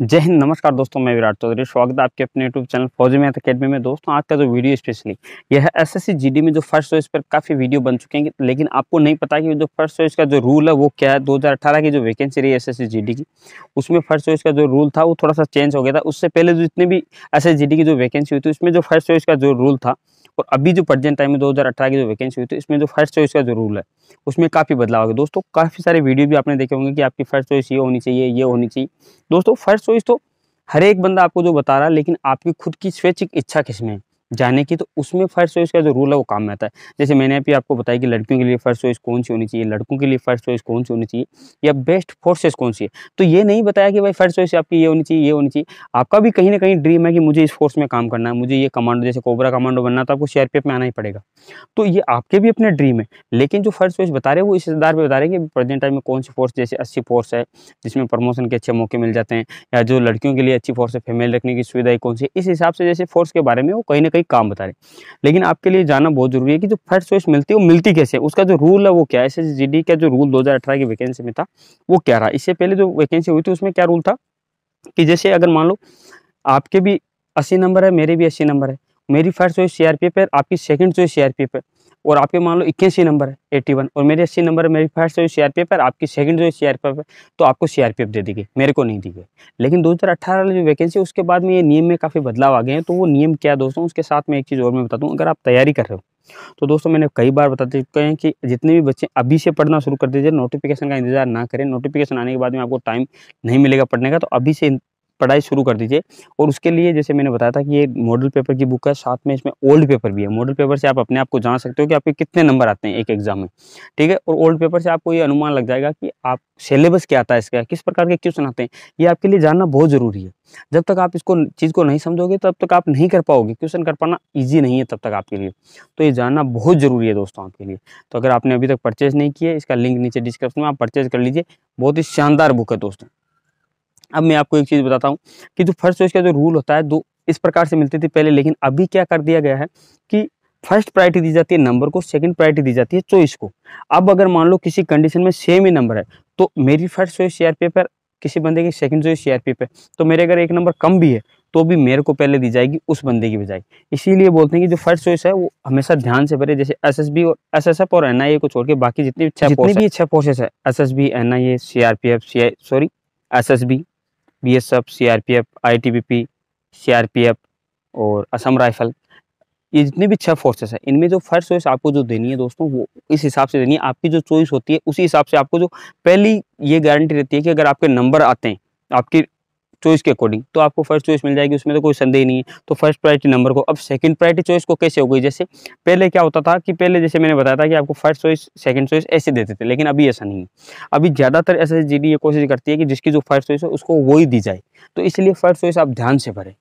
जय हिंद नमस्कार दोस्तों मैं विराट चौधरी स्वागत है आपके अपने YouTube channel Fauji math academy में दोस्तों आज का जो वीडियो स्पेशली यह एस एस जीडी में जो फर्स्ट चॉइस पर काफ़ी वीडियो बन चुके हैं लेकिन आपको नहीं पता कि जो फर्स्ट चॉइस का जो रूल है वो क्या है 2018 की जो वैकेंसी रही है एस की उसमें फर्स्ट चॉइस का जो रूल था वो थोड़ा सा चेंज हो गया था उससे पहले जो जितने भी एस की जो वैकेंसी हुई थी उसमें जो फर्स्ट चॉइस का जो रूल था और अभी जो प्रजेंट टाइम में 2018 की जो वैकेंसी हुई थी इसमें जो फर्स्ट चॉइस का जो रूल है उसमें काफ़ी बदलाव हो गया दोस्तों काफ़ी सारे वीडियो भी आपने देखे होंगे कि आपकी फर्स्ट चॉइस ये होनी चाहिए ये होनी चाहिए दोस्तों फर्स्ट चॉइस तो हर एक बंदा आपको जो बता रहा है लेकिन आपकी खुद की स्वैच्छिक इच्छा किसमें है जाने की तो उसमें फ़र्स्ट चॉइस का जो रूल है वो काम में आता है जैसे मैंने अभी आपको बताया कि लड़कियों के लिए फ़र्स्ट चॉइस कौन सी होनी चाहिए लड़कों के लिए फ़र्स्ट चॉइस कौन सी होनी चाहिए या बेस्ट फोर्सेस कौन सी है तो ये नहीं बताया कि भाई फ़र्स्ट चॉइस आपकी ये होनी चाहिए ये होनी चाहिए आपका भी कहीं ना कहीं ड्रीम है कि मुझे इस फोर्स में काम करना है मुझे ये कमांडो जैसे कोबरा कमांडो बनना तो आपको सी में आना ही पड़ेगा तो ये आपके भी अपने ड्रीम है लेकिन जो फर्स्ट चॉइस बता रहे हैं वो इस आधार पर बता रहे हैं कि प्रेजेंट टाइम में कौन सी फोर्स जैसे अच्छी फोर्स है जिसमें प्रमोशन के अच्छे मौके मिल जाते हैं या जो लड़कियों के लिए अच्छी फोर्स है फेमेल रखने की सुविधा कौन सी इस हिसाब से जैसे फोर्स के बारे में वो कहीं ना का एक काम बता रहे लेकिन आपके लिए जाना बहुत जरूरी है कि जो फर्स्ट चॉइस मिलती है वो मिलती कैसे उसका जो रूल है वो क्या है एस का जो रूल दो की वैकेंसी में था वो क्या रहा इससे पहले जो वैकेंसी हुई थी उसमें क्या रूल था कि जैसे अगर मान लो आपके भी अस्सी नंबर है मेरे भी अस्सी नंबर है मेरी फर्स्ट चॉइस सी आर है आपकी सेकंड चॉइस सी आर है और आपके मान लो इक्यासी नंबर है एट्टी वन और मेरे अस्सी नंबर मेरी फर्स्ट जो एफ़ है आपकी सेकंड जो सी आर पी एफ़ है तो आपको सी आर पी एफ दे दी गई मेरे को नहीं दी गई लेकिन दो हज़ार अट्ठारह वाली जो वैकेंसी उसके बाद में ये नियम में काफ़ी बदलाव आ गए हैं तो वो नियम क्या दोस्तों उसके साथ में एक चीज़ और मैं बता दूँ अगर आप तैयारी कर रहे हो तो दोस्तों मैंने कई बार बता चुके हैं कि जितने भी बच्चे अभी से पढ़ना शुरू कर दीजिए नोटिफिकेशन का इंतजार ना करें नोटिफिकेशन आने के बाद में आपको टाइम नहीं मिलेगा पढ़ने का तो अभी से पढ़ाई शुरू कर दीजिए और उसके लिए जैसे मैंने बताया था कि ये मॉडल पेपर की बुक है साथ में इसमें ओल्ड पेपर भी है मॉडल पेपर से आप अपने आप को जान सकते हो कि आपके कितने नंबर आते हैं एक एग्जाम में ठीक है और ओल्ड पेपर से आपको ये अनुमान लग जाएगा कि आप सिलेबस क्या आता है इसका किस प्रकार के क्वेश्चन आते हैं ये आपके लिए जानना बहुत ज़रूरी है जब तक आप इसको चीज़ को नहीं समझोगे तब तक आप नहीं कर पाओगे क्वेश्चन कर पाना ईजी नहीं है तब तक आपके लिए तो ये जानना बहुत ज़रूरी है दोस्तों आपके लिए तो अगर आपने अभी तक परचेज़ नहीं किया इसका लिंक नीचे डिस्क्रिप्शन में आप परचेज़ कर लीजिए बहुत ही शानदार बुक है दोस्तों अब मैं आपको एक चीज़ बताता हूँ कि जो फर्स्ट चॉइस का जो रूल होता है दो इस प्रकार से मिलती थी पहले लेकिन अभी क्या कर दिया गया है कि फर्स्ट प्रायोरिटी दी जाती है नंबर को सेकंड प्रायोरिटी दी जाती है चॉइस को अब अगर मान लो किसी कंडीशन में सेम ही नंबर है तो मेरी फर्स्ट चॉइस सीआरपीएफ पर किसी बंदे की सेकंड चॉइस सीआरपीएफ पर तो मेरे अगर एक नंबर कम भी है तो भी मेरे को पहले दी जाएगी उस बंदे की बजाय इसीलिए बोलते हैं कि जो फर्स्ट चॉइस है वो हमेशा ध्यान से भरे जैसे बी और एफ और ए को छोड़ के बाकी जितने भी छह फोर्सेस है S S F C I sorry B BSF CRPF ITBP CRPF और असम राइफल ये जितने भी छह फोर्सेस हैं इनमें जो फर्स्ट चॉइस आपको जो देनी है दोस्तों वो इस हिसाब से देनी है आपकी जो चॉइस होती है उसी हिसाब से आपको जो पहली ये गारंटी रहती है कि अगर आपके नंबर आते हैं आपकी चॉइस के अकॉर्डिंग तो आपको फर्स्ट चॉइस मिल जाएगी उसमें तो कोई संदेह नहीं है तो फर्स्ट प्रायरिटी नंबर को अब सेकंड प्रायरिटी चॉइस को कैसे हो गई जैसे पहले क्या होता था कि पहले जैसे मैंने बताया था कि आपको फर्स्ट चॉइस सेकंड चॉइस ऐसे देते थे लेकिन अभी ऐसा नहीं है अभी ज़्यादातर एस ये कोशिश करती है कि जिसकी जो फर्स्ट चॉइस है उसको वो दी जाए तो इसलिए फर्स्ट चॉइस आप ध्यान से भरें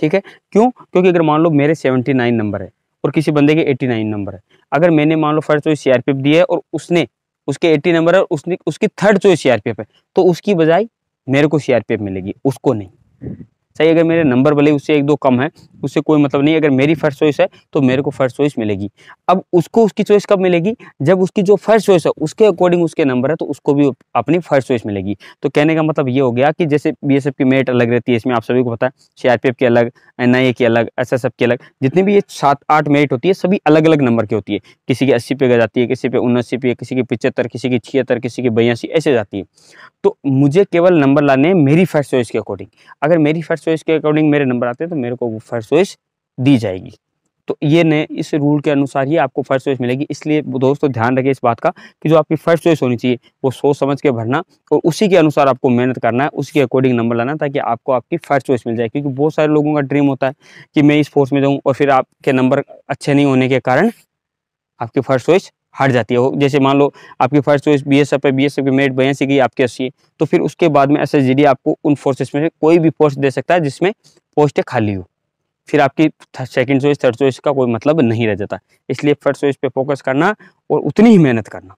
ठीक है क्यों क्योंकि अगर मान लो मेरे सेवेंटी नंबर है और किसी बंदे के एट्टी नंबर है अगर मैंने मान लो फर्स्ट चॉइस सी दी है और उसने उसके 80 नंबर है उसने उसकी थर्ड चॉइस सीआरपीएफ है तो उसकी बजाय मेरे को सीआरपीएफ मिलेगी उसको नहीं सही अगर मेरे नंबर भले उससे एक दो कम है उससे कोई मतलब नहीं अगर मेरी फर्स्ट चॉइस है तो मेरे को फर्स्ट चॉइस मिलेगी अब उसको उसकी चॉइस कब मिलेगी जब उसकी जो फर्स्ट चॉइस है उसके अकॉर्डिंग उसके नंबर है तो उसको भी अपनी फर्स्ट चॉइस मिलेगी तो कहने का मतलब ये हो गया कि जैसे बी की मेरिट अलग रहती है इसमें आप सभी को पता है सी की अलग एन की अलग एस की अलग जितनी भी ये सात आठ मेरिट होती है सभी अलग अलग नंबर की होती है किसी की अस्सी पे जाती है किसी पे उन्नासी पे किसी की पिचहत्तर किसी की छिहत्तर किसी की बयासी ऐसे जाती है तो मुझे केवल नंबर लाने मेरी फर्स्ट चॉइस के अकॉर्डिंग अगर मेरी फर्स्ट चॉइस के अकॉर्डिंग मेरे नंबर आते हैं तो मेरे को वो फर्स्ट फर्स्ट चॉइस दी जाएगी तो ये नए इस रूल के अनुसार ही आपको फर्स्ट चॉइस मिलेगी इसलिए दोस्तों ध्यान रखें इस बात का कि जो आपकी फर्स्ट चॉइस होनी चाहिए वो सोच समझ के भरना और उसी के अनुसार आपको मेहनत करना है उसके अकॉर्डिंग नंबर लाना ताकि आपको आपकी फर्स्ट चॉइस मिल जाए क्योंकि बहुत सारे लोगों का ड्रीम होता है कि मैं इस फोर्स में जाऊँ और फिर आपके नंबर अच्छे नहीं होने के कारण आपकी फर्स्ट चॉइस हट जाती है जैसे मान लो आपकी first choice B S F है बी एस एफ की मेरिट बयासी गई आपकी अस्सी तो फिर उसके बाद में एस एस जी डी आपको उन फोर्सेस में कोई भी पोस्ट दे सकता है जिसमें पोस्टें खाली हो फिर आपकी सेकंड चॉइस थर्ड चॉइस का कोई मतलब नहीं रह जाता इसलिए फर्स्ट चॉइस पे फोकस करना और उतनी ही मेहनत करना